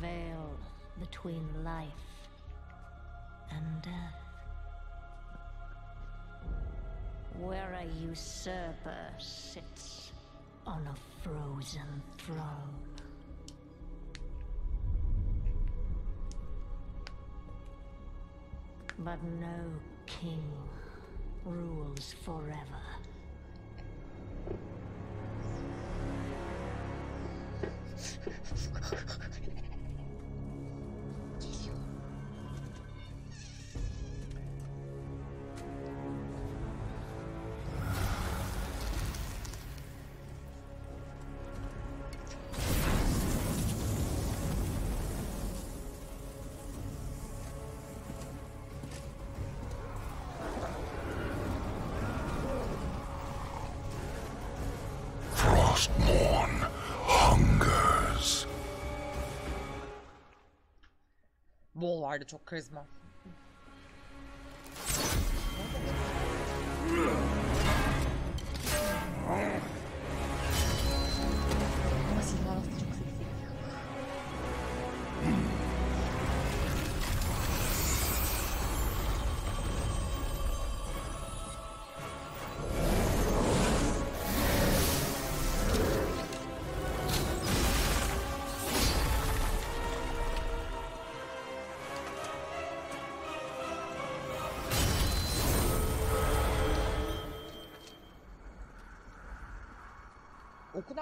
veil between life and death. Where a usurper sits on a frozen throne. But no king rules forever. Wall vardı çok karizma.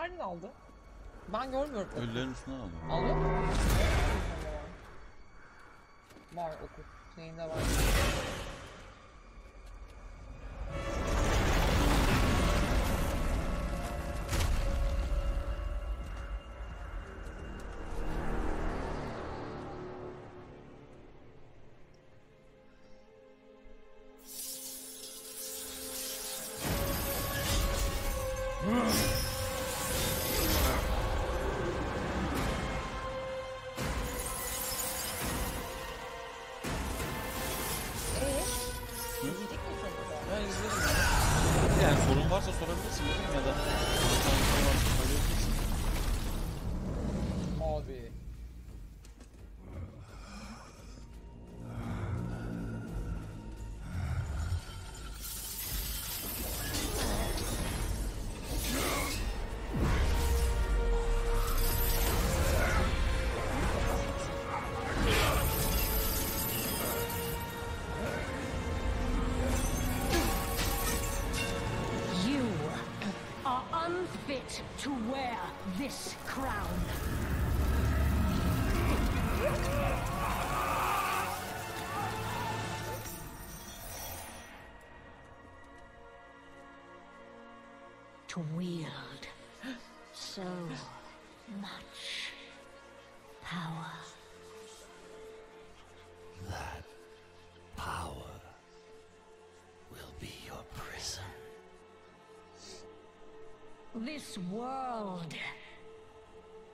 Nereden aldı? Ben görmüyorum. Ölülerin üstüne aldı. Aldı. mu? Var okul. Neyinde var? to wield so much power. That power will be your prison. This world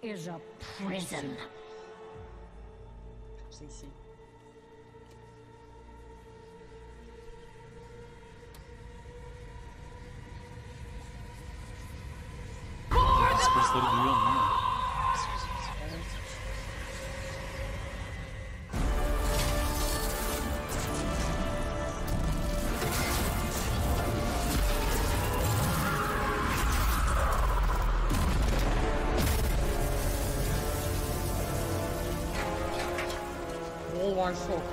is a prison. Sim, are for.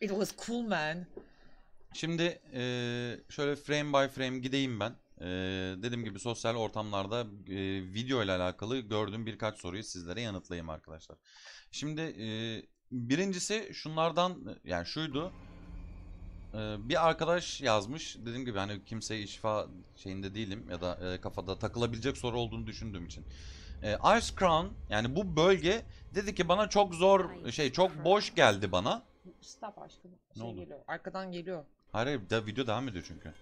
It was cool man. Şimdi e, şöyle frame by frame gideyim ben. E, dediğim gibi sosyal ortamlarda e, video ile alakalı gördüğüm birkaç soruyu sizlere yanıtlayayım arkadaşlar. Şimdi e, birincisi şunlardan yani şuydu. E, bir arkadaş yazmış. Dediğim gibi hani kimseye şifa şeyinde değilim ya da e, kafada takılabilecek soru olduğunu düşündüğüm için. E, Ice Crown yani bu bölge dedi ki bana çok zor şey çok boş geldi bana. Stop aşkım. Şey ne oldu? geliyor. Arkadan geliyor. Hayır da video devam ediyor çünkü.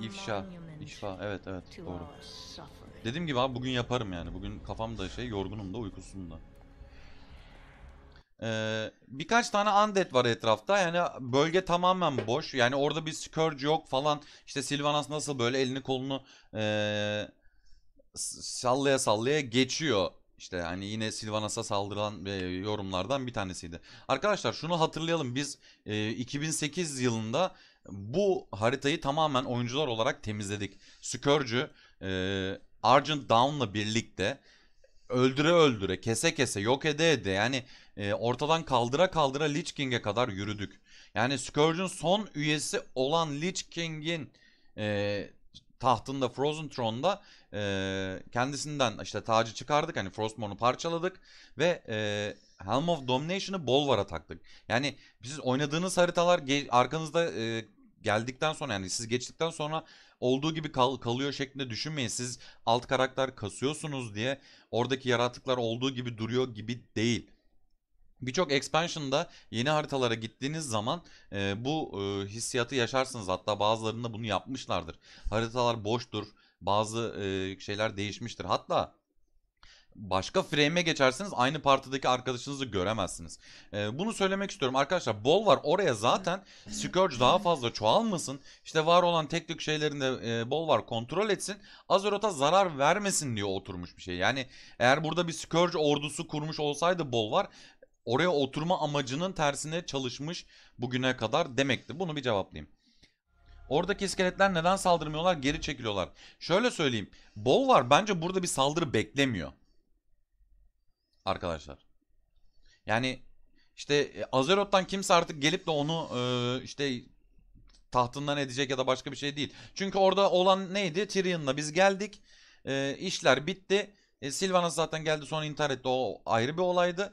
İfşa. İfşa. Evet evet doğru. Dediğim gibi abi bugün yaparım yani. Bugün kafam da şey yorgunum da uykusum da. Ee, birkaç tane undead var etrafta. Yani bölge tamamen boş. Yani orada bir scourge yok falan. İşte Sylvanas nasıl böyle elini kolunu ee, sallaya sallaya geçiyor işte hani yine Silvanas'a saldıran e, yorumlardan bir tanesiydi. Arkadaşlar şunu hatırlayalım biz e, 2008 yılında bu haritayı tamamen oyuncular olarak temizledik. Scourge'ü e, Argent Down'la birlikte öldüre öldüre, kese kese, yok ede ede yani e, ortadan kaldıra kaldıra Lich King'e kadar yürüdük. Yani Scourge'un son üyesi olan Lich King'in e, tahtında Frozen Throne'da e, kendisinden işte tacı çıkardık. Hani Frostmourne'u parçaladık ve e, Helm of Domination'ı Bolvar'a taktık. Yani siz oynadığınız haritalar arkanızda e, geldikten sonra yani siz geçtikten sonra olduğu gibi kal kalıyor şeklinde düşünmeyin. Siz alt karakter kasıyorsunuz diye oradaki yaratıklar olduğu gibi duruyor gibi değil. Birçok expansion'da yeni haritalara gittiğiniz zaman e, bu e, hissiyatı yaşarsınız. Hatta bazılarında bunu yapmışlardır. Haritalar boştur bazı e, şeyler değişmiştir. Hatta başka frame'e geçerseniz aynı partideki arkadaşınızı göremezsiniz. Ee, bunu söylemek istiyorum arkadaşlar. Bol var oraya zaten Scourge daha fazla çoğalmasın. İşte var olan tek tük şeylerinde e, bol var kontrol etsin. Azeroth'a zarar vermesin diye oturmuş bir şey. Yani eğer burada bir Scourge ordusu kurmuş olsaydı bol var oraya oturma amacının tersine çalışmış bugüne kadar demekti. Bunu bir cevaplayayım. Oradaki iskeletler neden saldırmıyorlar? Geri çekiliyorlar. Şöyle söyleyeyim. Bol var bence burada bir saldırı beklemiyor. Arkadaşlar. Yani işte e, Azeroth'tan kimse artık gelip de onu e, işte tahtından edecek ya da başka bir şey değil. Çünkü orada olan neydi? Tyrion'la biz geldik. E, işler bitti. E, Sylvanas zaten geldi sonra intihar etti. O ayrı bir olaydı.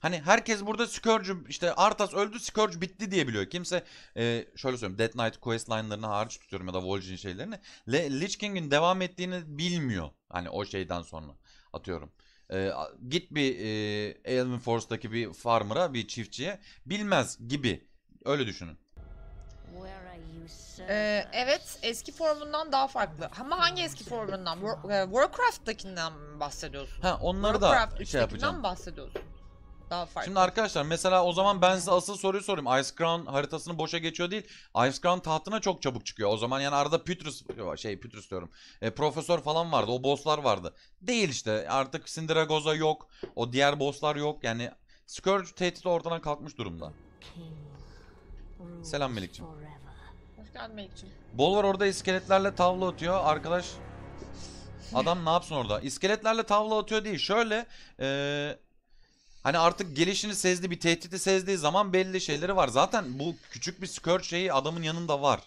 Hani herkes burada Scourge işte Arthas öldü Scourge bitti diye biliyor. Kimse e, şöyle söyleyeyim Dead Knight quest hariç tutuyorum ya da Vol'jin şeylerini. Le Lich King'in devam ettiğini bilmiyor. Hani o şeyden sonra atıyorum. E, git bir e, Elven Force'daki bir farmer'a bir çiftçiye bilmez gibi öyle düşünün. Ee, evet eski formundan daha farklı. Ama hangi eski formundan? War, e, Warcraft'takinden mi bahsediyorsun? Ha onları Warcraft da şey yapacağım. bahsediyorsun? Daha farklı. Şimdi arkadaşlar mesela o zaman ben size asıl soruyu sorayım. Ice Crown haritasını boşa geçiyor değil. Ice Crown tahtına çok çabuk çıkıyor. O zaman yani arada Petrus şey Petrus diyorum. E, profesör falan vardı. O bosslar vardı. Değil işte. Artık Syndragoza yok. O diğer bosslar yok. Yani Scourge tehdit ortadan kalkmış durumda. Selam Melikciğim. Bol var orada iskeletlerle tavla atıyor. Arkadaş Adam ne yapsın orada? İskeletlerle tavla atıyor değil. Şöyle e, Hani artık gelişini sezdi bir tehdidi sezdiği zaman belli şeyleri var. Zaten bu küçük bir Scourge şeyi adamın yanında var.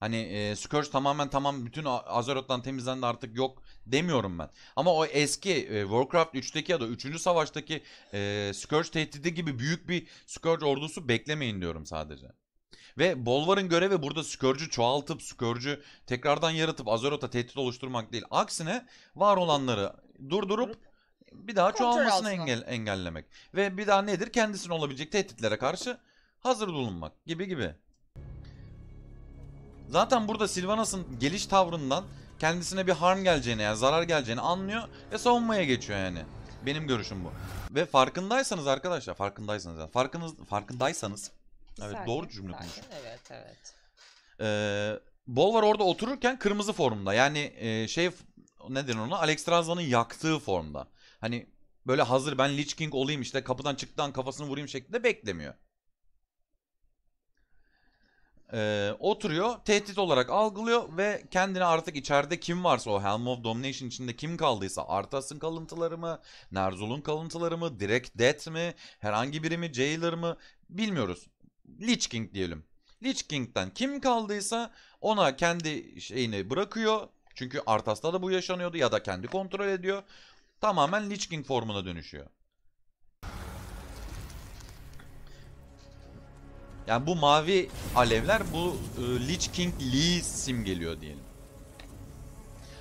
Hani e, Scourge tamamen tamam bütün Azeroth'tan temizlendi artık yok demiyorum ben. Ama o eski e, Warcraft 3'teki ya da 3. savaştaki e, Scourge tehdidi gibi büyük bir Scourge ordusu beklemeyin diyorum sadece. Ve Bolvar'ın görevi burada Scourge'ü çoğaltıp Scourge'ü tekrardan yaratıp Azeroth'a tehdit oluşturmak değil. Aksine var olanları durdurup bir daha Kontrol çoğalmasını engel, engellemek. Ve bir daha nedir? Kendisine olabilecek tehditlere karşı hazır bulunmak gibi gibi. Zaten burada Silvanas'ın geliş tavrından kendisine bir harm geleceğini yani zarar geleceğini anlıyor ve savunmaya geçiyor yani. Benim görüşüm bu. Ve farkındaysanız arkadaşlar, farkındaysanız yani farkınız farkındaysanız evet sakin, doğru cümle konuştum. Evet, evet. Ee, Bolvar orada otururken kırmızı formda. Yani e, şey nedir ona? Alex Stranza'nın yaktığı formda. Hani böyle hazır ben Lich King olayım işte kapıdan çıktıktan kafasını vurayım şeklinde beklemiyor. Ee, oturuyor, tehdit olarak algılıyor ve kendini artık içeride kim varsa o Helm of Domination içinde kim kaldıysa Arthas'ın kalıntıları mı, Nerzul'un kalıntıları mı, Direct Death mi, herhangi biri mi, Jailer mi, bilmiyoruz. Lich King diyelim. Lich King'den kim kaldıysa ona kendi şeyini bırakıyor. Çünkü Arthas'ta da bu yaşanıyordu ya da kendi kontrol ediyor tamamen Lich King formuna dönüşüyor. Yani bu mavi alevler bu e, Lich King Lee simgeliyor diyelim.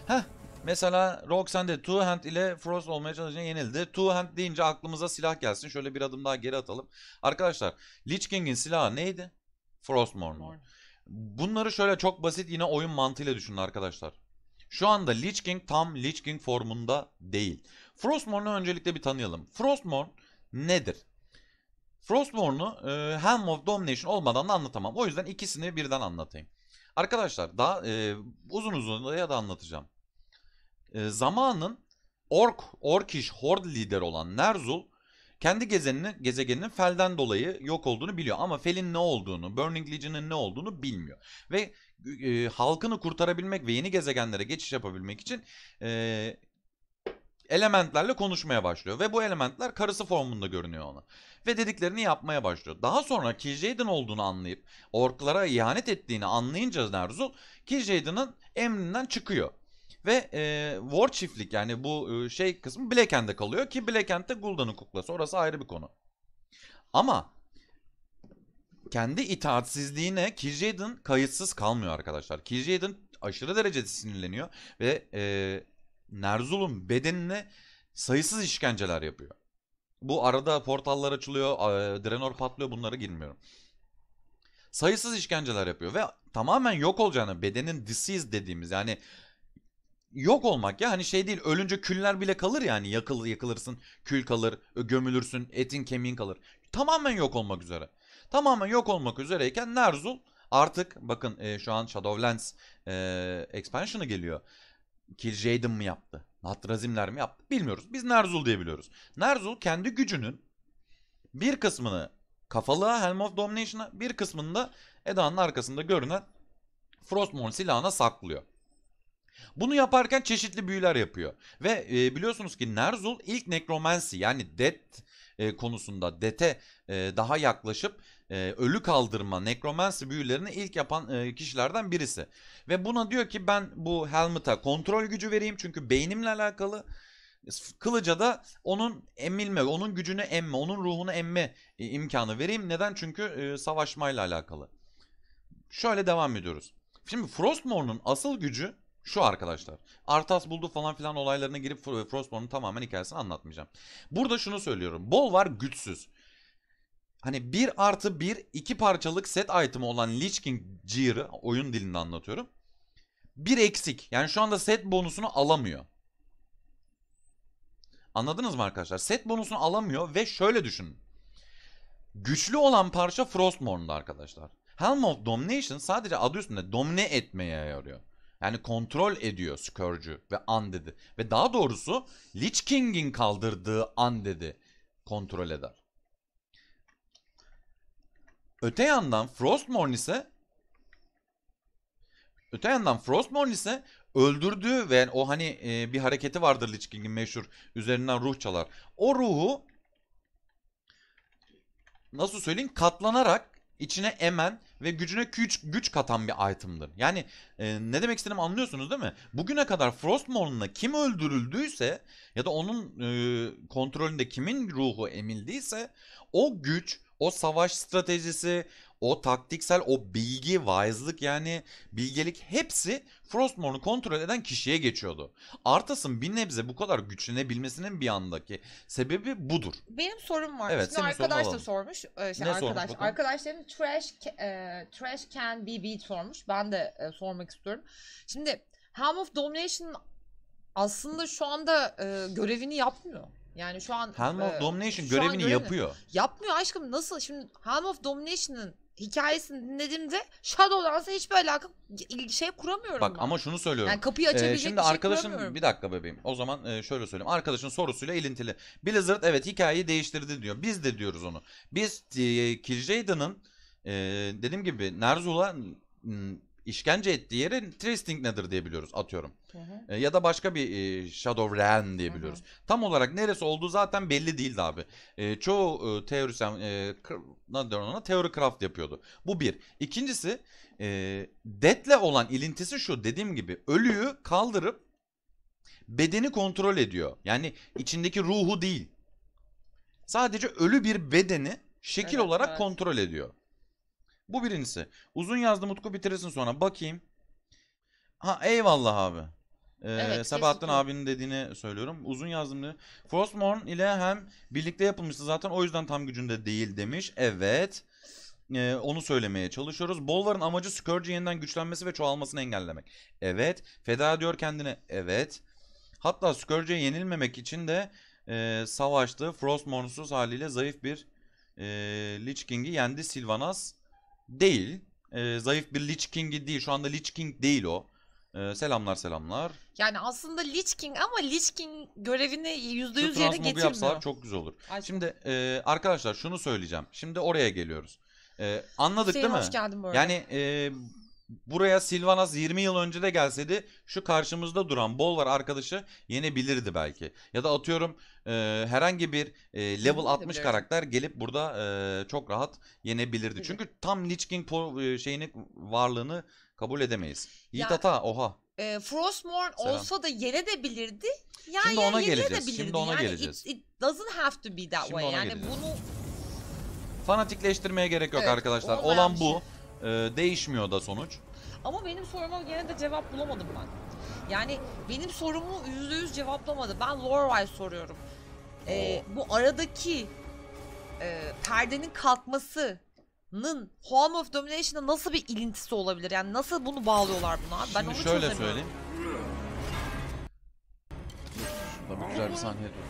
Heh Mesela Roxanne'de Two Hand ile Frost olmaya çalışan yenildi. Two Hand deyince aklımıza silah gelsin. Şöyle bir adım daha geri atalım. Arkadaşlar Lich King'in silahı neydi? Frostmourne. Bunları şöyle çok basit yine oyun mantığıyla düşünün arkadaşlar. Şu anda Lich King tam Lich King formunda değil. Frostmourne'u öncelikle bir tanıyalım. Frostmourne nedir? Frostmourne'u e, Helm of Domination olmadan da anlatamam. O yüzden ikisini birden anlatayım. Arkadaşlar daha e, uzun uzun ya da anlatacağım. E, zamanın Ork, Orkish Horde lideri olan Nerzul kendi gezenini, gezegeninin felden dolayı yok olduğunu biliyor. Ama felin ne olduğunu, Burning Legion'ın ne olduğunu bilmiyor. Ve e, halkını kurtarabilmek ve yeni gezegenlere geçiş yapabilmek için e, elementlerle konuşmaya başlıyor. Ve bu elementler karısı formunda görünüyor ona. Ve dediklerini yapmaya başlıyor. Daha sonra Kil'jaeden olduğunu anlayıp orklara ihanet ettiğini anlayınca Ner'zul Kil'jaeden'ın emrinden çıkıyor. Ve e, War çiftlik yani bu e, şey kısmı Blackhand'de kalıyor ki Blackhand Gul'dan'ın kuklası. Orası ayrı bir konu. Ama kendi itaatsizliğine Kizjaden kayıtsız kalmıyor arkadaşlar. Kizjaden aşırı derecede sinirleniyor ve e, Nerzul'un bedenine sayısız işkenceler yapıyor. Bu arada portallar açılıyor, e, Drenor patlıyor bunlara girmiyorum. Sayısız işkenceler yapıyor ve tamamen yok olacağını bedenin disease dediğimiz yani yok olmak ya hani şey değil ölünce küller bile kalır yani yakıl yakılırsın kül kalır gömülürsün etin kemiğin kalır tamamen yok olmak üzere tamamen yok olmak üzereyken Nerzul artık bakın e, şu an Shadowlands e, expansion'ı geliyor. Kil'Jaeden mi yaptı? Natrazimler mi yaptı? Bilmiyoruz. Biz Nerzul diyebiliyoruz. biliyoruz. Nerzul kendi gücünün bir kısmını kafalığa Helm of Domination'a bir kısmını da Eda'nın arkasında görünen Frostmourne silahına saklıyor. Bunu yaparken çeşitli büyüler yapıyor. Ve e, biliyorsunuz ki Nerzul ilk nekromansi yani death e, konusunda dete e, daha yaklaşıp e, ölü kaldırma, nekromansi büyülerini ilk yapan e, kişilerden birisi. Ve buna diyor ki ben bu Helmut'a kontrol gücü vereyim çünkü beynimle alakalı. Kılıca da onun emilme, onun gücünü emme, onun ruhunu emme e, imkanı vereyim. Neden? Çünkü e, savaşmayla alakalı. Şöyle devam ediyoruz. Şimdi Frostmourne'un asıl gücü şu arkadaşlar. Arthas buldu falan filan olaylarına girip Frostmourne'un tamamen hikayesini anlatmayacağım. Burada şunu söylüyorum. Bol var güçsüz hani 1 artı 1 iki parçalık set item'ı olan Lich King Gear'ı oyun dilinde anlatıyorum. Bir eksik. Yani şu anda set bonusunu alamıyor. Anladınız mı arkadaşlar? Set bonusunu alamıyor ve şöyle düşünün. Güçlü olan parça Frostmourne'da arkadaşlar. Helm of Domination sadece adı üstünde domine etmeye yarıyor. Yani kontrol ediyor Scourge'ü ve Undead'i. Ve daha doğrusu Lich King'in kaldırdığı Undead'i kontrol eder. Öte yandan Frostmourne ise Öte yandan Frostmourne ise öldürdüğü ve o hani e, bir hareketi vardır Lich King'in meşhur üzerinden ruh çalar. O ruhu nasıl söyleyeyim katlanarak içine emen ve gücüne güç, güç katan bir item'dır. Yani e, ne demek istediğimi anlıyorsunuz değil mi? Bugüne kadar Frostmourne'la kim öldürüldüyse ya da onun e, kontrolünde kimin ruhu emildiyse o güç o savaş stratejisi, o taktiksel, o bilgi, vaizlik yani bilgelik hepsi Frostmourne'u kontrol eden kişiye geçiyordu. Arthas'ın bir nebze bu kadar güçlenebilmesinin bir andaki sebebi budur. Benim sorum var. Evet, Şimdi arkadaş da sormuş. Ee, şey ne arkadaş, sormuş arkadaşlarım trash, e, trash can be beat sormuş. Ben de e, sormak istiyorum. Şimdi Helm of Domination aslında şu anda e, görevini yapmıyor. Yani şu an Helm of e, görevini yapıyor. Yapmıyor aşkım nasıl şimdi Helm of Domination'ın hikayesini dinlediğimde Shadowlands'a hiçbir alaka şey kuramıyorum. Bak ben. ama şunu söylüyorum. Yani kapıyı açabilecek ee, şimdi bir şey arkadaşın bir dakika bebeğim. O zaman e, şöyle söyleyeyim. Arkadaşın sorusuyla ilintili. Blizzard evet hikayeyi değiştirdi diyor. Biz de diyoruz onu. Biz e, Kirjaden'ın e, dediğim gibi Ner'zula işkence ettiği yerin tracing nedir diye biliyoruz atıyorum. Hı hı. E, ya da başka bir e, Shadowren diye biliyoruz. Hı hı. Tam olarak neresi olduğu zaten belli değildi abi. E, çoğu e, teorisyen e, ne ona teori craft yapıyordu. Bu bir. İkincisi e, Death'le olan ilintisi şu dediğim gibi ölüyü kaldırıp bedeni kontrol ediyor. Yani içindeki ruhu değil. Sadece ölü bir bedeni şekil evet, olarak evet. kontrol ediyor. Bu birincisi. Uzun yazdım Utku bitirirsin sonra. Bakayım. Ha eyvallah abi. Ee, evet, Sabahattin abinin dediğini söylüyorum. Uzun yazdım diye. Frostmourne ile hem birlikte yapılmıştı zaten o yüzden tam gücünde değil demiş. Evet. Ee, onu söylemeye çalışıyoruz. Bolvar'ın amacı Scourge'in yeniden güçlenmesi ve çoğalmasını engellemek. Evet. Feda diyor kendine. Evet. Hatta Scourge'e yenilmemek için de e, savaştı. Frostmourne'suz haliyle zayıf bir e, Lich King'i yendi Sylvanas. Değil. E, zayıf bir Lich King'i değil. Şu anda Lich King değil o. E, selamlar selamlar. Yani aslında Lich King ama Lich King görevini %100 Şu yerine getirmiyor. yapsa çok güzel olur. Ay. Şimdi e, arkadaşlar şunu söyleyeceğim. Şimdi oraya geliyoruz. E, anladık Hüseyin, değil mi? hoş geldin bu arada. Yani e, buraya Silvanas 20 yıl önce de gelseydi şu karşımızda duran bol var arkadaşı yenebilirdi belki. Ya da atıyorum e, herhangi bir e, level 60 karakter gelip burada e, çok rahat yenebilirdi. Çünkü tam Lich King e, şeyinin varlığını kabul edemeyiz. Yiğit ya, Ata oha. E, Frostmourne Selam. olsa da yenebilirdi. Yani, Şimdi ona geleceğiz. Şimdi ona yani geleceğiz. It, it doesn't have to be that Şimdi way. Yani geleceğiz. bunu fanatikleştirmeye gerek yok evet, arkadaşlar. Olan bu. Şey. Ee, değişmiyor da sonuç. Ama benim soruma yine de cevap bulamadım ben. Yani benim sorumu %100 cevaplamadı. Ben Lorway soruyorum. Ee, oh. bu aradaki e, perdenin kalkmasının Home of Domination'a nasıl bir ilintisi olabilir? Yani nasıl bunu bağlıyorlar buna? Abi? Ben Şimdi onu şöyle söyleyeyim. Şurada güzel bir saniye dur.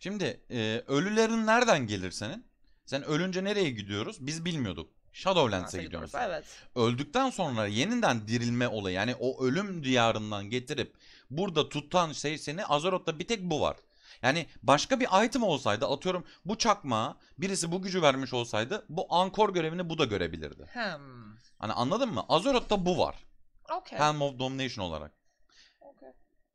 Şimdi e, ölülerin nereden gelir senin? Sen ölünce nereye gidiyoruz? Biz bilmiyorduk. Shadowlands'e gidiyoruz. Evet. Öldükten sonra yeniden dirilme olayı yani o ölüm diyarından getirip burada tutan şey seni Azeroth'ta bir tek bu var. Yani başka bir item olsaydı atıyorum bu çakma birisi bu gücü vermiş olsaydı bu ankor görevini bu da görebilirdi. Hmm. Hani anladın mı? Azeroth'ta bu var. Okay. Helm of Domination olarak.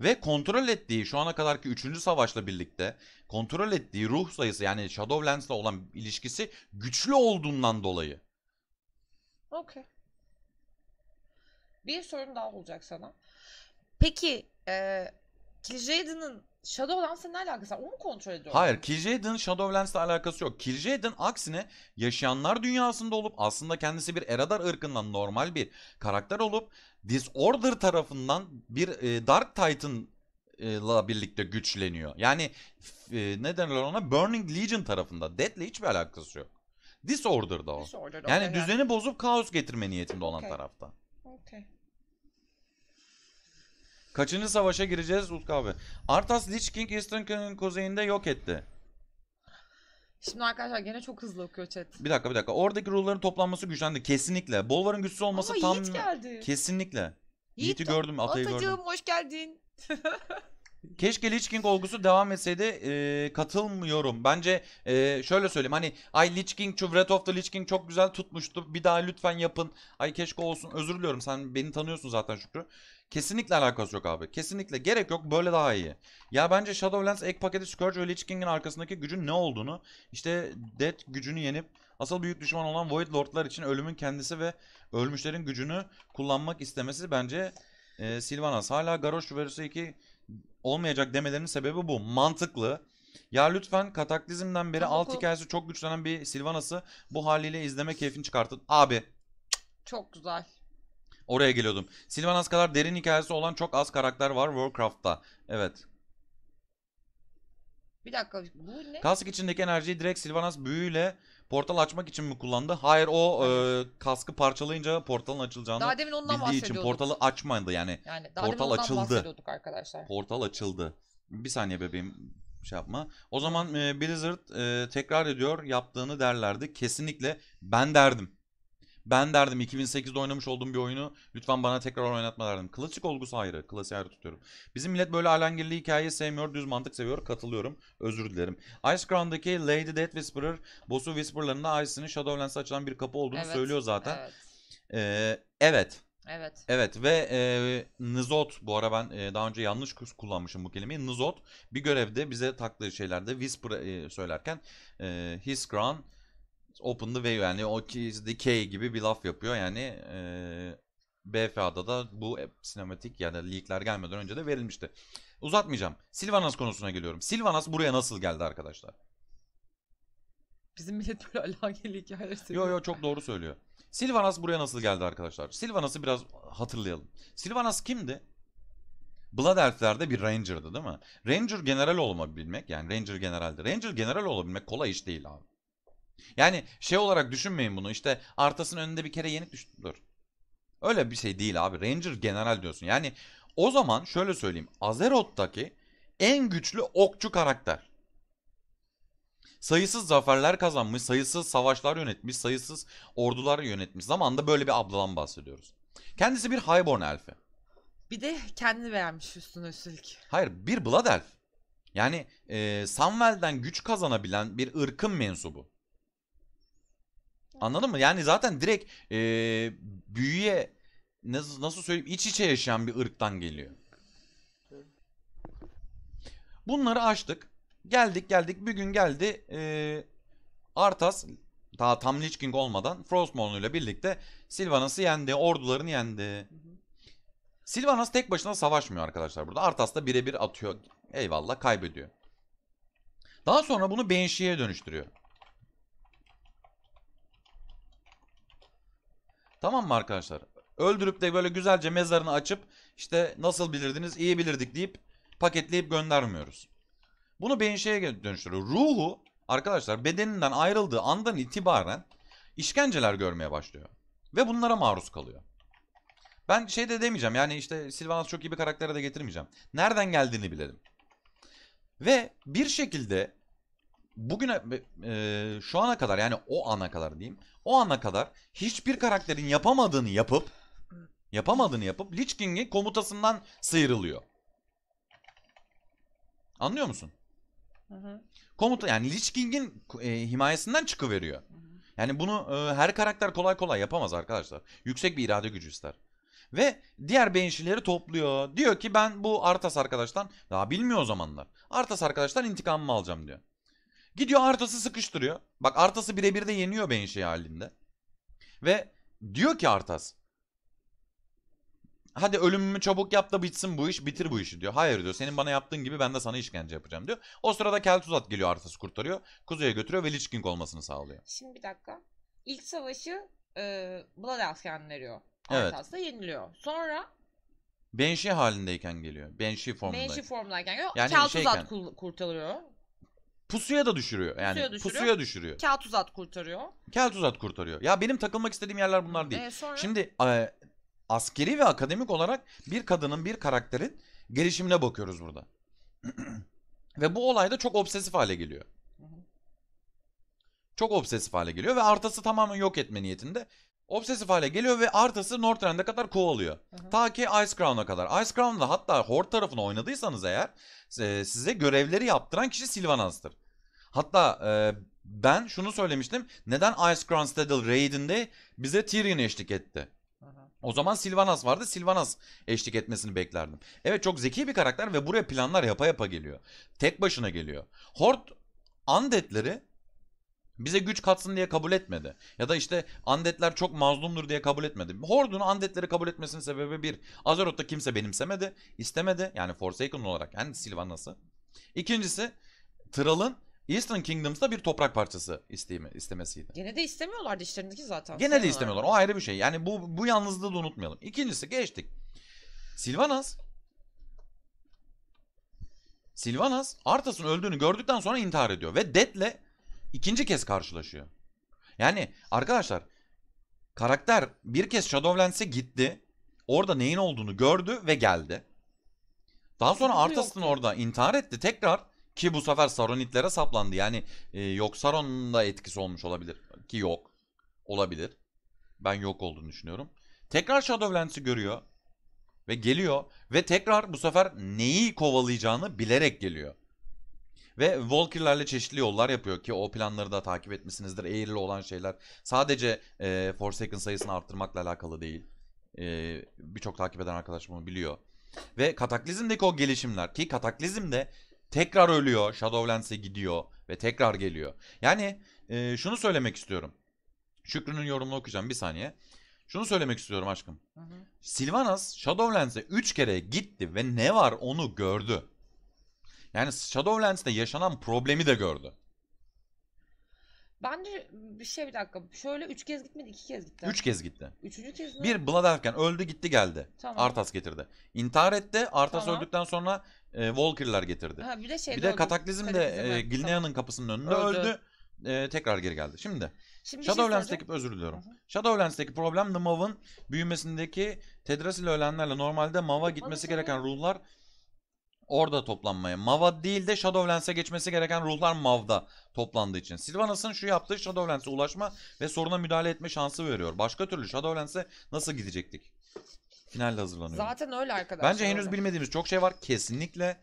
Ve kontrol ettiği şu ana kadarki 3. savaşla birlikte kontrol ettiği ruh sayısı yani Shadowlands'la olan ilişkisi güçlü olduğundan dolayı. Okey. Bir sorun daha olacak sana. Peki e, Kil'Jaden'ın Shadowlands'la ne alakası var? Onu mu kontrol ediyor? Hayır. Kirjay'den Shadowlands'la alakası yok. Kirjay'den aksine yaşayanlar dünyasında olup aslında kendisi bir Eradar ırkından normal bir karakter olup Disorder tarafından bir e, Dark Titan la birlikte güçleniyor. Yani e, ne derler ona? Burning Legion tarafında. Dead'le hiçbir alakası yok. Disorder'da o. Disorder'da, yani düzeni yani. bozup kaos getirme niyetinde olan okay. tarafta. Okay. Kaçıncı savaşa gireceğiz Utku abi? Arthas Lich King Eastern King'in kuzeyinde yok etti. Şimdi arkadaşlar gene çok hızlı okuyor chat. Bir dakika bir dakika. Oradaki ruhların toplanması güçlendi. Kesinlikle. Bolvar'ın güçsüz olması Ama tam... Yiğit geldi. Kesinlikle. Yiğit'i gördüm. Atayı Atacığım gördüm. hoş geldin. Keşke Lich King olgusu devam etseydi e, katılmıyorum. Bence e, şöyle söyleyeyim hani ay Lich King, Chuvret of the Lich King çok güzel tutmuştu. Bir daha lütfen yapın. Ay keşke olsun özür diliyorum sen beni tanıyorsun zaten Şükrü. Kesinlikle alakası yok abi. Kesinlikle gerek yok. Böyle daha iyi. Ya bence Shadowlands ek paketi Scourge ve Lich King'in arkasındaki gücün ne olduğunu işte Death gücünü yenip asıl büyük düşman olan Void Lord'lar için ölümün kendisi ve ölmüşlerin gücünü kullanmak istemesi bence e, Sylvanas. Hala Garrosh vs 2 olmayacak demelerinin sebebi bu. Mantıklı. Ya lütfen Kataklizm'den beri Ama alt bu... hikayesi çok güçlenen bir Sylvanas'ı bu haliyle izleme keyfini çıkartın. Abi. Çok güzel. Oraya geliyordum. Sylvanas kadar derin hikayesi olan çok az karakter var Warcraft'ta. Evet. Bir dakika bu ne? Kask içindeki enerjiyi direkt Sylvanas büyüyle portal açmak için mi kullandı? Hayır o e, kaskı parçalayınca portalın açılacağını daha demin ondan bildiği için portalı açmadı yani. Yani daha portal demin açıldı. arkadaşlar. Portal açıldı. Bir saniye bebeğim şey yapma. O zaman e, Blizzard e, tekrar ediyor yaptığını derlerdi. Kesinlikle ben derdim. Ben derdim 2008'de oynamış olduğum bir oyunu lütfen bana tekrar oynatma derdim. Klasik olgusu ayrı. Klasik ayrı tutuyorum. Bizim millet böyle alengirli hikayeyi sevmiyor. Düz mantık seviyor. Katılıyorum. Özür dilerim. Ice Crown'daki Lady Death Whisperer boss'u Whisper'larında Ice'nin Shadowlands'a açılan bir kapı olduğunu evet, söylüyor zaten. Evet. Ee, evet. Evet. Evet ve e, Nizot bu ara ben e, daha önce yanlış kullanmışım bu kelimeyi. Nizot bir görevde bize taktığı şeylerde Whisper e, söylerken e, His Crown Open the way yani o is decay gibi bir laf yapıyor yani e, BFA'da da bu sinematik yani leakler gelmeden önce de verilmişti. Uzatmayacağım. Silvanas konusuna geliyorum. Silvanas buraya nasıl geldi arkadaşlar? Bizim millet böyle alakalı hikayeler seviyor. Yo yo çok doğru söylüyor. Silvanas buraya nasıl geldi arkadaşlar? Silvanas'ı biraz hatırlayalım. Silvanas kimdi? Blood Elf'lerde bir Ranger'dı değil mi? Ranger general olabilmek yani Ranger generaldi. Ranger general olabilmek kolay iş değil abi. Yani şey olarak düşünmeyin bunu işte Artas'ın önünde bir kere yenik düştü. Dur. Öyle bir şey değil abi. Ranger general diyorsun. Yani o zaman şöyle söyleyeyim. Azeroth'taki en güçlü okçu karakter. Sayısız zaferler kazanmış, sayısız savaşlar yönetmiş, sayısız ordular yönetmiş. Zamanında böyle bir abladan bahsediyoruz. Kendisi bir Highborn elfi. Bir de kendini beğenmiş üstüne üstelik. Hayır bir Blood elf. Yani e, Samwell'den güç kazanabilen bir ırkın mensubu. Anladın mı? Yani zaten direkt e, büyüye nasıl, nasıl söyleyeyim iç içe yaşayan bir ırktan geliyor. Bunları açtık. Geldik geldik. Bir gün geldi e, Artas daha tam Lich King olmadan Frostmourne ile birlikte Sylvanas'ı yendi. Ordularını yendi. Hı hı. Sylvanas tek başına savaşmıyor arkadaşlar burada. Artas da birebir atıyor. Eyvallah kaybediyor. Daha sonra bunu Banshee'ye dönüştürüyor. Tamam mı arkadaşlar? Öldürüp de böyle güzelce mezarını açıp işte nasıl bilirdiniz iyi bilirdik deyip paketleyip göndermiyoruz. Bunu beyin şeye dönüştürüyor. Ruhu arkadaşlar bedeninden ayrıldığı andan itibaren işkenceler görmeye başlıyor. Ve bunlara maruz kalıyor. Ben şey de demeyeceğim yani işte Silvanas çok iyi bir karaktere de getirmeyeceğim. Nereden geldiğini bilelim. Ve bir şekilde bugüne e, şu ana kadar yani o ana kadar diyeyim. O ana kadar hiçbir karakterin yapamadığını yapıp yapamadığını yapıp Lich King'in komutasından sıyrılıyor. Anlıyor musun? Hı hı. Komuta yani Lich King'in e, himayesinden çıkıveriyor. Yani bunu e, her karakter kolay kolay yapamaz arkadaşlar. Yüksek bir irade gücü ister. Ve diğer benşileri topluyor. Diyor ki ben bu Artas arkadaştan daha bilmiyor o zamanlar. Artas arkadaştan intikamımı alacağım diyor. Gidiyor Artas'ı sıkıştırıyor. Bak Artas'ı birebir de yeniyor Benşi halinde. Ve diyor ki Artas. Hadi ölümümü çabuk yap da bitsin bu iş bitir bu işi diyor. Hayır diyor senin bana yaptığın gibi ben de sana işkence yapacağım diyor. O sırada Keltuzat geliyor Artas'ı kurtarıyor. kuzeye götürüyor ve Lich King olmasını sağlıyor. Şimdi bir dakika. İlk savaşı e, Bloodhouse veriyor. Evet. da yeniliyor. Sonra Benşi halindeyken geliyor. Benşi formundayken. Benşi formundayken geliyor. Yani Keltuzat şeyken, kurtarıyor pusuya da düşürüyor. Yani pusuya düşürüyor. Pusuya düşürüyor. Kağıt uzat kurtarıyor. Kağıt uzat kurtarıyor. Ya benim takılmak istediğim yerler bunlar değil. E, sonra... Şimdi e, askeri ve akademik olarak bir kadının bir karakterin gelişimine bakıyoruz burada. ve bu olayda çok obsesif hale geliyor. Çok obsesif hale geliyor ve artası tamamen yok etme niyetinde obsesif hale geliyor ve Arthas'ı Northrend'e kadar kovalıyor. Hı-hı. Ta ki Ice Crown'a kadar. Ice Crown'da hatta Horde tarafını oynadıysanız eğer e, size görevleri yaptıran kişi Sylvanas'tır. Hatta e, ben şunu söylemiştim. Neden Ice Crown Citadel Raid'inde bize Tyrion eşlik etti? O zaman Sylvanas vardı. Sylvanas eşlik etmesini beklerdim. Evet çok zeki bir karakter ve buraya planlar yapa yapa geliyor. Tek başına geliyor. Horde Undead'leri bize güç katsın diye kabul etmedi. Ya da işte Andetler çok mazlumdur diye kabul etmedi. Hordun Andetleri kabul etmesinin sebebi bir. Azeroth'ta kimse benimsemedi, istemedi. Yani Forsaken olarak yani Sylvanas'ı. İkincisi Trall'ın Eastern Kingdoms'ta bir toprak parçası isteme, istemesiydi. Gene de istemiyorlar işlerindeki zaten. Gene de istemiyorlar. O ayrı bir şey. Yani bu, bu yalnızlığı da unutmayalım. İkincisi geçtik. Silvanas Silvanas Arthas'ın öldüğünü gördükten sonra intihar ediyor ve detle ikinci kez karşılaşıyor. Yani arkadaşlar karakter bir kez Shadowlands'e gitti. Orada neyin olduğunu gördü ve geldi. Daha sonra Arthas'ın orada intihar etti tekrar ki bu sefer Saronitlere saplandı. Yani e, yok Sauron'un da etkisi olmuş olabilir ki yok. Olabilir. Ben yok olduğunu düşünüyorum. Tekrar Shadowlands'i görüyor ve geliyor ve tekrar bu sefer neyi kovalayacağını bilerek geliyor. Ve Walker'larla çeşitli yollar yapıyor ki o planları da takip etmişsinizdir. Eğrili olan şeyler sadece e, Forsaken sayısını arttırmakla alakalı değil. E, Birçok takip eden arkadaşım bunu biliyor. Ve Kataklizm'deki o gelişimler ki Kataklizm'de tekrar ölüyor. Shadowlands'e gidiyor ve tekrar geliyor. Yani e, şunu söylemek istiyorum. Şükrü'nün yorumunu okuyacağım bir saniye. Şunu söylemek istiyorum aşkım. Hı hı. Silvanas Shadowlands'e 3 kere gitti ve ne var onu gördü. Yani Shadowlands'te yaşanan problemi de gördü. Bence bir şey bir dakika. Şöyle üç kez gitmedi, iki kez gitti. Üç kez gitti. Üçüncü kez mi? Bir Bloodhaven öldü gitti geldi. Tamam. Arthas getirdi. İntihar etti. Arthas Tamam. öldükten sonra e, Valkyrie'ler getirdi. Ha, bir de şey. bir de oldu. Kataklizm de Kataklizm'de, e, Gilnea'nın kapısının önünde Öldü. öldü. E, tekrar geri geldi. Şimdi Şimdi bir şey Shadowlands'teki özür diliyorum. Hı hı. Shadowlands'teki problem The Mav'ın büyümesindeki Tedras ile ölenlerle normalde Maw'a gitmesi gereken ruhlar Orada toplanmaya. Mava değil de Shadowlands'e geçmesi gereken ruhlar Mav'da toplandığı için. Sylvanas'ın şu yaptığı Shadowlands'e ulaşma ve soruna müdahale etme şansı veriyor. Başka türlü Shadowlands'e nasıl gidecektik? Finalle hazırlanıyor. Zaten öyle arkadaşlar. Bence henüz öyle. bilmediğimiz çok şey var. Kesinlikle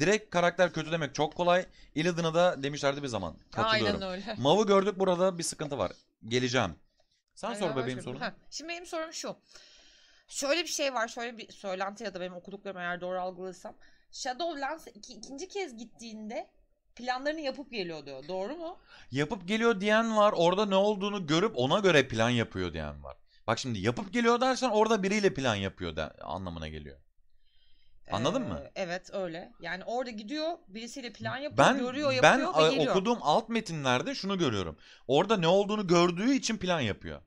Direkt karakter kötü demek çok kolay. Illidan'a da demişlerdi bir zaman. Katılıyorum. Aynen öyle. Mav'ı gördük burada bir sıkıntı var. Geleceğim. Sen Aynen sor bebeğim sorun. Şimdi benim sorum şu. Şöyle bir şey var. Şöyle bir söylenti ya da benim okuduklarım eğer doğru algılaysam. Shadowlands iki, ikinci kez gittiğinde planlarını yapıp geliyor diyor. Doğru mu? Yapıp geliyor diyen var. Orada ne olduğunu görüp ona göre plan yapıyor diyen var. Bak şimdi yapıp geliyor dersen orada biriyle plan yapıyor de, anlamına geliyor. Anladın ee, mı? Evet öyle. Yani orada gidiyor birisiyle plan yapıyor, ben, görüyor, yapıyor ben, ve geliyor. Ben okuduğum alt metinlerde şunu görüyorum. Orada ne olduğunu gördüğü için plan yapıyor.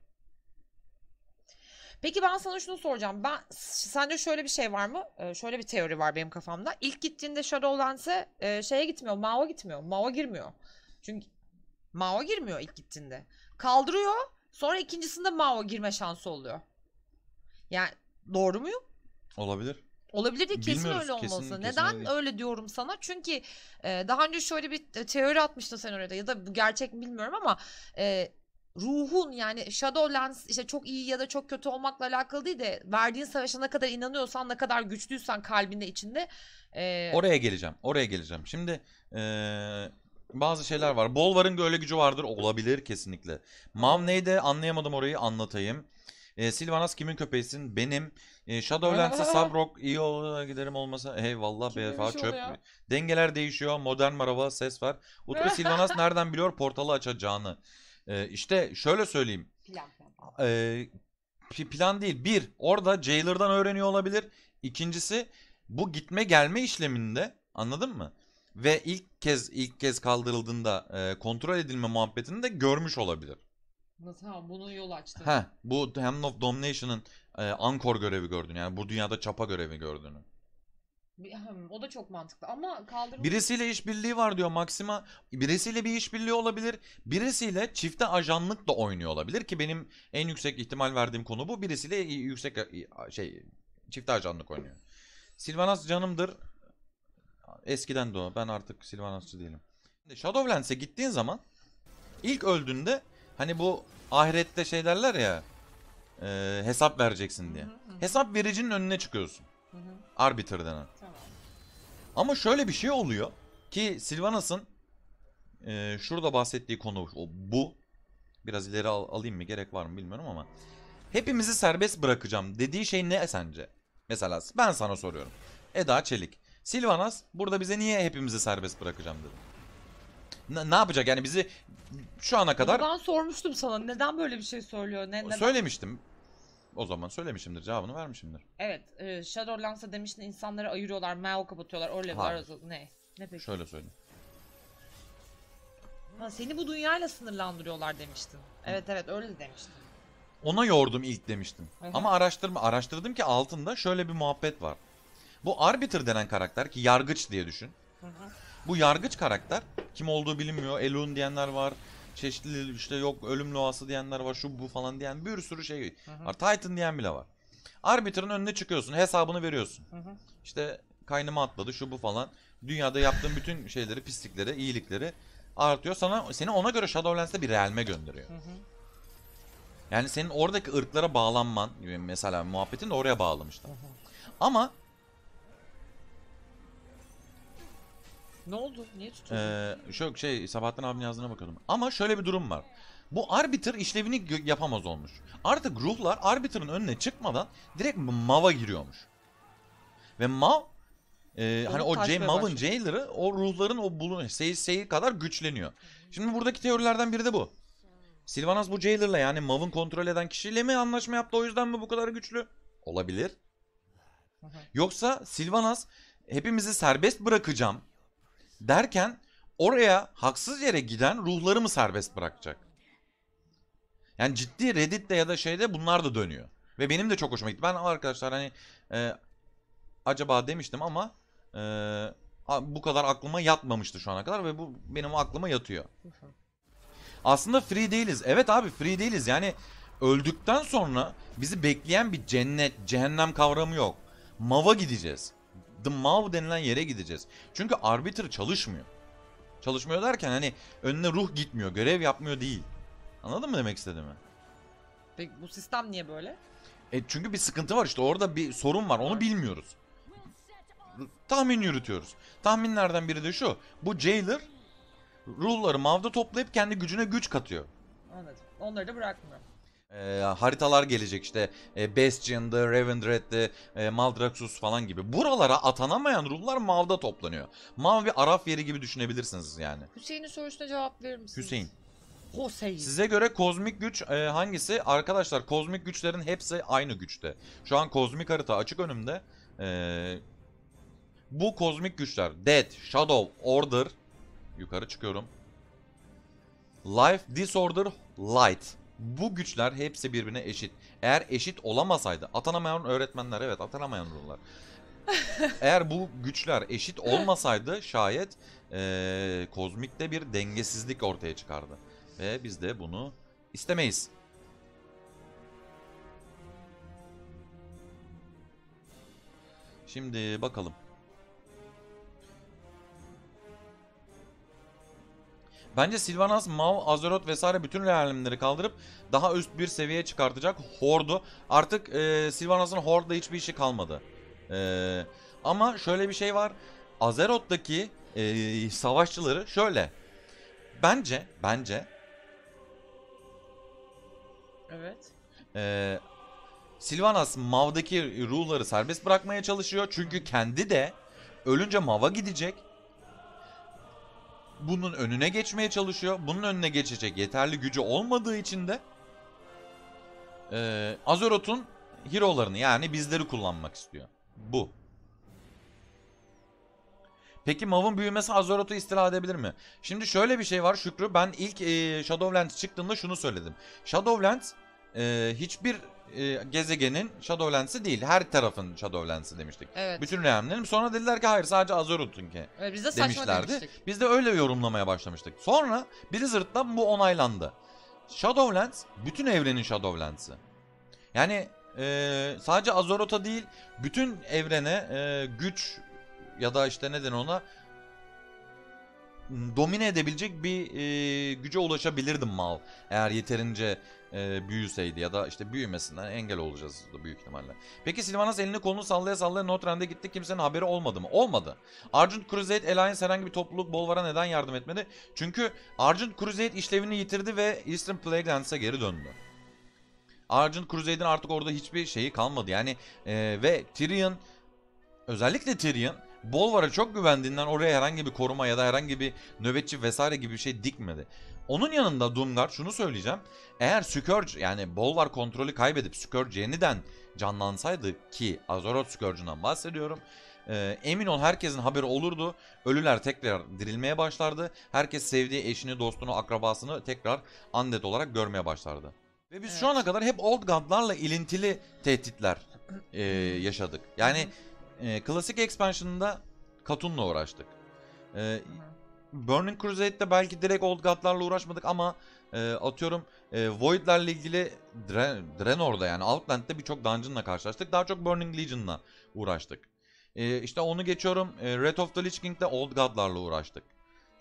Peki ben sana şunu soracağım. Ben sende şöyle bir şey var mı? Ee, şöyle bir teori var benim kafamda. İlk gittiğinde Shadowlands'e e, şeye gitmiyor. Mao gitmiyor. Mao girmiyor. Çünkü Mao girmiyor ilk gittiğinde. Kaldırıyor. Sonra ikincisinde Mao girme şansı oluyor. Yani doğru muyum? Olabilir. Olabilir de kesin Bilmiyoruz, öyle olması. Kesin, Neden kesin öyle. öyle diyorum sana? Çünkü e, daha önce şöyle bir e, teori atmıştın sen orada ya da bu gerçek mi bilmiyorum ama e, ruhun yani Shadowlands işte çok iyi ya da çok kötü olmakla alakalı değil de verdiğin savaşa ne kadar inanıyorsan ne kadar güçlüysen kalbinde içinde. E... Oraya geleceğim oraya geleceğim. Şimdi e, bazı şeyler var. Bolvar'ın böyle gücü vardır olabilir kesinlikle. Mav neydi anlayamadım orayı anlatayım. E, Silvanas kimin köpeğisin? Benim. E, Shadowlands'a Sabrok iyi olur giderim olmasa. Eyvallah BFA çöp. Ya. Dengeler değişiyor. Modern marava ses var. Utku Silvanas nereden biliyor portalı açacağını? Ee, işte şöyle söyleyeyim. Plan plan. Ee, plan. değil. Bir, orada Jailer'dan öğreniyor olabilir. İkincisi bu gitme gelme işleminde anladın mı? Ve ilk kez ilk kez kaldırıldığında e, kontrol edilme muhabbetini de görmüş olabilir. Tamam bunu yol açtı. Ha, bu hem of Domination'ın e, Ankor görevi gördün yani bu dünyada çapa görevi gördüğünü. O da çok mantıklı ama kaldırma Birisiyle işbirliği var diyor Maxima. Birisiyle bir işbirliği olabilir. Birisiyle çifte ajanlık da oynuyor olabilir ki benim en yüksek ihtimal verdiğim konu bu. Birisiyle yüksek şey çifte ajanlık oynuyor. Silvanas canımdır. Eskiden de o. Ben artık Silvanasçı değilim. Şimdi Shadowlands'e gittiğin zaman ilk öldüğünde hani bu ahirette şey derler ya e, hesap vereceksin diye. Hesap vericinin önüne çıkıyorsun. Hı hı. Arbiter denen. Tamam. Ama şöyle bir şey oluyor ki Silvanas'ın e, şurada bahsettiği konu bu. Biraz ileri al, alayım mı gerek var mı bilmiyorum ama. Hepimizi serbest bırakacağım dediği şey ne sence? Mesela ben sana soruyorum. Eda Çelik. Silvanas burada bize niye hepimizi serbest bırakacağım dedi. Ne, ne yapacak yani bizi şu ana kadar... Ben sormuştum sana neden böyle bir şey söylüyor? Ne, neden? Söylemiştim. O zaman söylemişimdir cevabını vermişimdir. Evet. E, Shadowlands'a demiştin insanları ayırıyorlar. Mao kapatıyorlar. Orlev Hayır. Ne? Ne peki? Şöyle söyleyeyim. Ha, seni bu dünyayla sınırlandırıyorlar demiştin. Evet evet öyle demiştin. Ona yordum ilk demiştim. Hı hı. Ama araştırma araştırdım ki altında şöyle bir muhabbet var. Bu Arbiter denen karakter ki yargıç diye düşün. Hı hı. Bu yargıç karakter kim olduğu bilinmiyor. Elun diyenler var çeşitli işte yok ölüm loası diyenler var şu bu falan diyen bir sürü şey var. Titan diyen bile var. Arbiter'ın önüne çıkıyorsun hesabını veriyorsun. Hı hı. İşte kaynama atladı şu bu falan. Dünyada yaptığın bütün şeyleri pislikleri iyilikleri artıyor. Sana seni ona göre Shadowlands'te bir realme gönderiyor. Hı hı. Yani senin oradaki ırklara bağlanman gibi mesela muhabbetin de oraya bağlamışlar. Hı hı. Ama Ne oldu? Niye tutuyorsun? Ee, şöyle şey Sabahattin abinin yazdığına bakıyordum. Ama şöyle bir durum var. Bu arbiter işlevini yapamaz olmuş. Artık ruhlar arbiter'ın önüne çıkmadan direkt mava giriyormuş. Ve mav e, hani o J, Mav'ın Jailer'ı o ruhların o bulun seyir seyir kadar güçleniyor. Şimdi buradaki teorilerden biri de bu. Silvanas bu Jailer'la yani Mav'ın kontrol eden kişiyle mi anlaşma yaptı o yüzden mi bu kadar güçlü? Olabilir. Yoksa Silvanas hepimizi serbest bırakacağım derken oraya haksız yere giden ruhları mı serbest bırakacak? Yani ciddi Reddit'te ya da şeyde bunlar da dönüyor. Ve benim de çok hoşuma gitti. Ben arkadaşlar hani e, acaba demiştim ama e, bu kadar aklıma yatmamıştı şu ana kadar ve bu benim aklıma yatıyor. Aslında free değiliz. Evet abi free değiliz. Yani öldükten sonra bizi bekleyen bir cennet, cehennem kavramı yok. Mava gideceğiz. The Maw denilen yere gideceğiz. Çünkü Arbiter çalışmıyor. Çalışmıyor derken hani önüne ruh gitmiyor, görev yapmıyor değil. Anladın mı demek istediğimi? Peki bu sistem niye böyle? E çünkü bir sıkıntı var işte orada bir sorun var onu bilmiyoruz. Tahmin yürütüyoruz. Tahminlerden biri de şu. Bu Jailer ruhları mavda toplayıp kendi gücüne güç katıyor. Anladım. Onları da bırakmıyor e, haritalar gelecek işte e, ee, Bastion'dı, Ravendred'di, e, Maldraxxus falan gibi. Buralara atanamayan ruhlar Mav'da toplanıyor. Mav bir Araf yeri gibi düşünebilirsiniz yani. Hüseyin'in sorusuna cevap verir misiniz? Hüseyin. Hüseyin. Size göre kozmik güç e, hangisi? Arkadaşlar kozmik güçlerin hepsi aynı güçte. Şu an kozmik harita açık önümde. E, bu kozmik güçler Dead, Shadow, Order. Yukarı çıkıyorum. Life, Disorder, Light. Bu güçler hepsi birbirine eşit. Eğer eşit olamasaydı atanamayan öğretmenler evet atanamayan ruhlar. Eğer bu güçler eşit olmasaydı şayet e, kozmikte bir dengesizlik ortaya çıkardı. Ve biz de bunu istemeyiz. Şimdi bakalım. Bence Sylvanas, Mav, Azeroth vesaire bütün realimleri kaldırıp daha üst bir seviyeye çıkartacak Hordu. Artık e, Sylvanas'ın Horde'da hiçbir işi kalmadı. E, ama şöyle bir şey var. Azeroth'taki e, savaşçıları şöyle. Bence, bence. Evet. E, Sylvanas Mav'daki rule'ları serbest bırakmaya çalışıyor. Çünkü kendi de ölünce Mav'a gidecek bunun önüne geçmeye çalışıyor. Bunun önüne geçecek yeterli gücü olmadığı için de e, Azeroth'un hero'larını yani bizleri kullanmak istiyor. Bu. Peki Mav'ın büyümesi Azeroth'u istila edebilir mi? Şimdi şöyle bir şey var Şükrü. Ben ilk e, Shadowlands çıktığında şunu söyledim. Shadowlands e, hiçbir e, gezegenin Shadowlands'i değil. Her tarafın Shadowlands'i demiştik. Evet. Bütün realmlerin. Sonra dediler ki hayır sadece Azerot'unki. Evet, biz de saçma demişlerdi. demiştik. Biz de öyle yorumlamaya başlamıştık. Sonra Blizzard'dan bu onaylandı. Shadowlands bütün evrenin Shadowlands'i. Yani e, sadece Azerot'a değil bütün evrene e, güç ya da işte neden ona domine edebilecek bir e, güce ulaşabilirdim mal. Eğer yeterince e, büyüseydi ya da işte büyümesinden engel olacağız büyük ihtimalle. Peki Silvanas elini kolunu sallaya sallaya Notre'de gitti kimsenin haberi olmadı mı? Olmadı. Argent Crusade Alliance herhangi bir topluluk Bolvar'a neden yardım etmedi? Çünkü Argent Crusade işlevini yitirdi ve Eastern Plaguelands'e geri döndü. Argent Crusade'in artık orada hiçbir şeyi kalmadı. Yani e, ve Tyrion özellikle Tyrion Bolvar'a çok güvendiğinden oraya herhangi bir koruma ya da herhangi bir nöbetçi vesaire gibi bir şey dikmedi. Onun yanında Doomguard şunu söyleyeceğim. Eğer Scourge yani Bolvar kontrolü kaybedip Scourge yeniden canlansaydı ki Azeroth Scourge'ından bahsediyorum. E, emin ol herkesin haberi olurdu. Ölüler tekrar dirilmeye başlardı. Herkes sevdiği eşini, dostunu, akrabasını tekrar undead olarak görmeye başlardı. Ve biz evet. şu ana kadar hep Old God'larla ilintili tehditler e, yaşadık. Yani e, klasik expansion'da Katun'la uğraştık. E, Burning Crusade'de belki direkt Old God'larla uğraşmadık ama e, atıyorum e, Void'larla ilgili Dren Drenor'da yani Outland'de birçok dungeon'la karşılaştık. Daha çok Burning Legion'la uğraştık. E, işte onu geçiyorum. E, Red of the Lich King'de Old God'larla uğraştık.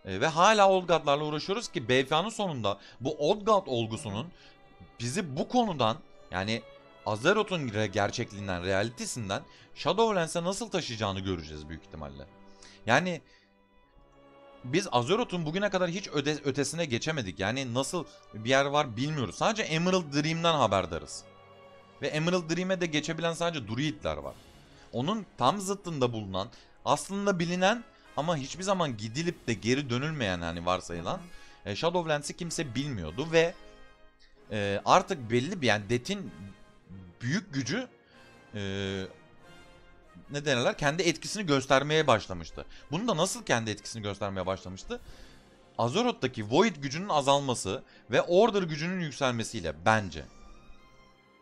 E, ve hala Old God'larla uğraşıyoruz ki BFA'nın sonunda bu Old God olgusunun bizi bu konudan yani Azeroth'un gerçekliğinden, realitesinden Shadowlands'e nasıl taşıyacağını göreceğiz büyük ihtimalle. Yani biz Azeroth'un bugüne kadar hiç öde, ötesine geçemedik. Yani nasıl bir yer var bilmiyoruz. Sadece Emerald Dream'den haberdarız. Ve Emerald Dream'e de geçebilen sadece Druid'ler var. Onun tam zıttında bulunan, aslında bilinen ama hiçbir zaman gidilip de geri dönülmeyen hani varsayılan e, Shadowlands'i kimse bilmiyordu ve e, artık belli bir yani Det'in büyük gücü e, ne denerler kendi etkisini göstermeye başlamıştı. Bunu da nasıl kendi etkisini göstermeye başlamıştı? Azeroth'taki Void gücünün azalması ve Order gücünün yükselmesiyle bence.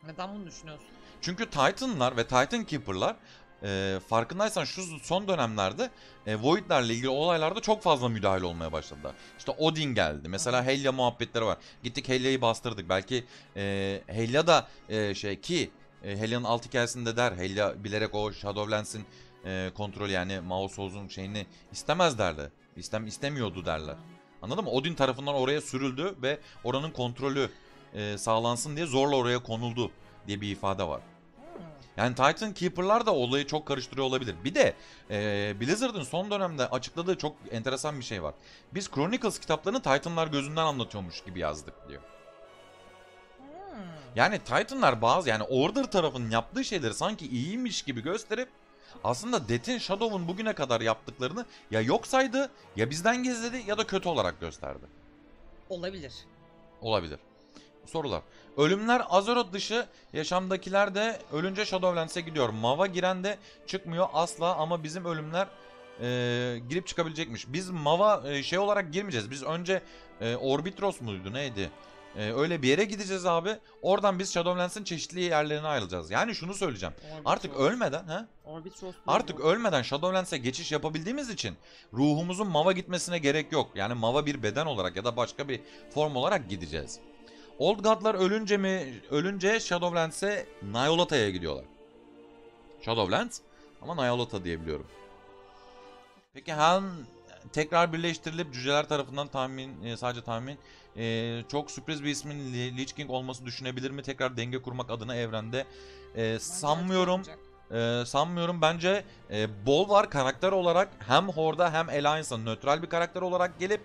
Neden bunu düşünüyorsun? Çünkü Titan'lar ve Titan Keeper'lar e, farkındaysan şu son dönemlerde e, Void'lerle ilgili olaylarda çok fazla müdahale olmaya başladılar. İşte Odin geldi. Mesela Helya muhabbetleri var. Gittik Helya'yı bastırdık. Belki e, Helya da e, şey ki e, Helia'nın alt hikayesinde der. Helia bilerek o Shadowlands'in e, kontrolü yani Maosoz'un şeyini istemez derdi. İstem, istemiyordu derler. Anladın mı? Odin tarafından oraya sürüldü ve oranın kontrolü e, sağlansın diye zorla oraya konuldu diye bir ifade var. Yani Titan Keeper'lar da olayı çok karıştırıyor olabilir. Bir de e, Blizzard'ın son dönemde açıkladığı çok enteresan bir şey var. Biz Chronicles kitaplarını Titan'lar gözünden anlatıyormuş gibi yazdık diyor. Yani Titan'lar bazı yani Order tarafının yaptığı şeyleri sanki iyiymiş gibi gösterip aslında Detin Shadow'un bugüne kadar yaptıklarını ya yok saydı ya bizden gizledi ya da kötü olarak gösterdi. Olabilir. Olabilir. Sorular. Ölümler Azeroth dışı yaşamdakiler de ölünce Shadowlands'e gidiyor. Mav'a giren de çıkmıyor asla ama bizim ölümler e, girip çıkabilecekmiş. Biz Mav'a e, şey olarak girmeyeceğiz. Biz önce e, Orbitros muydu neydi? Ee, öyle bir yere gideceğiz abi. Oradan biz Shadowlands'ın çeşitli yerlerine ayrılacağız. Yani şunu söyleyeceğim. Orbit artık Rose. ölmeden ha? Artık ölmeden Shadowlands'e geçiş yapabildiğimiz için ruhumuzun mava gitmesine gerek yok. Yani mava bir beden olarak ya da başka bir form olarak gideceğiz. Old Guard'lar ölünce mi ölünce Shadowlands'e Nyolata'ya gidiyorlar. Shadowlands ama Nyolata diyebiliyorum. Peki Han tekrar birleştirilip cüceler tarafından tahmin e, sadece tahmin e, çok sürpriz bir ismin Lich King olması düşünebilir mi? Tekrar denge kurmak adına evrende e, sanmıyorum. E, sanmıyorum. Bence e, Bol var karakter olarak hem Horda hem Alliance'a nötral bir karakter olarak gelip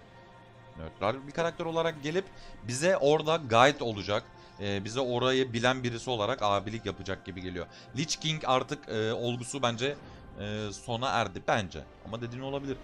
nötral bir karakter olarak gelip bize orada guide olacak. E, bize orayı bilen birisi olarak abilik yapacak gibi geliyor. Lich King artık e, olgusu bence e, sona erdi bence. Ama dediğin olabilir.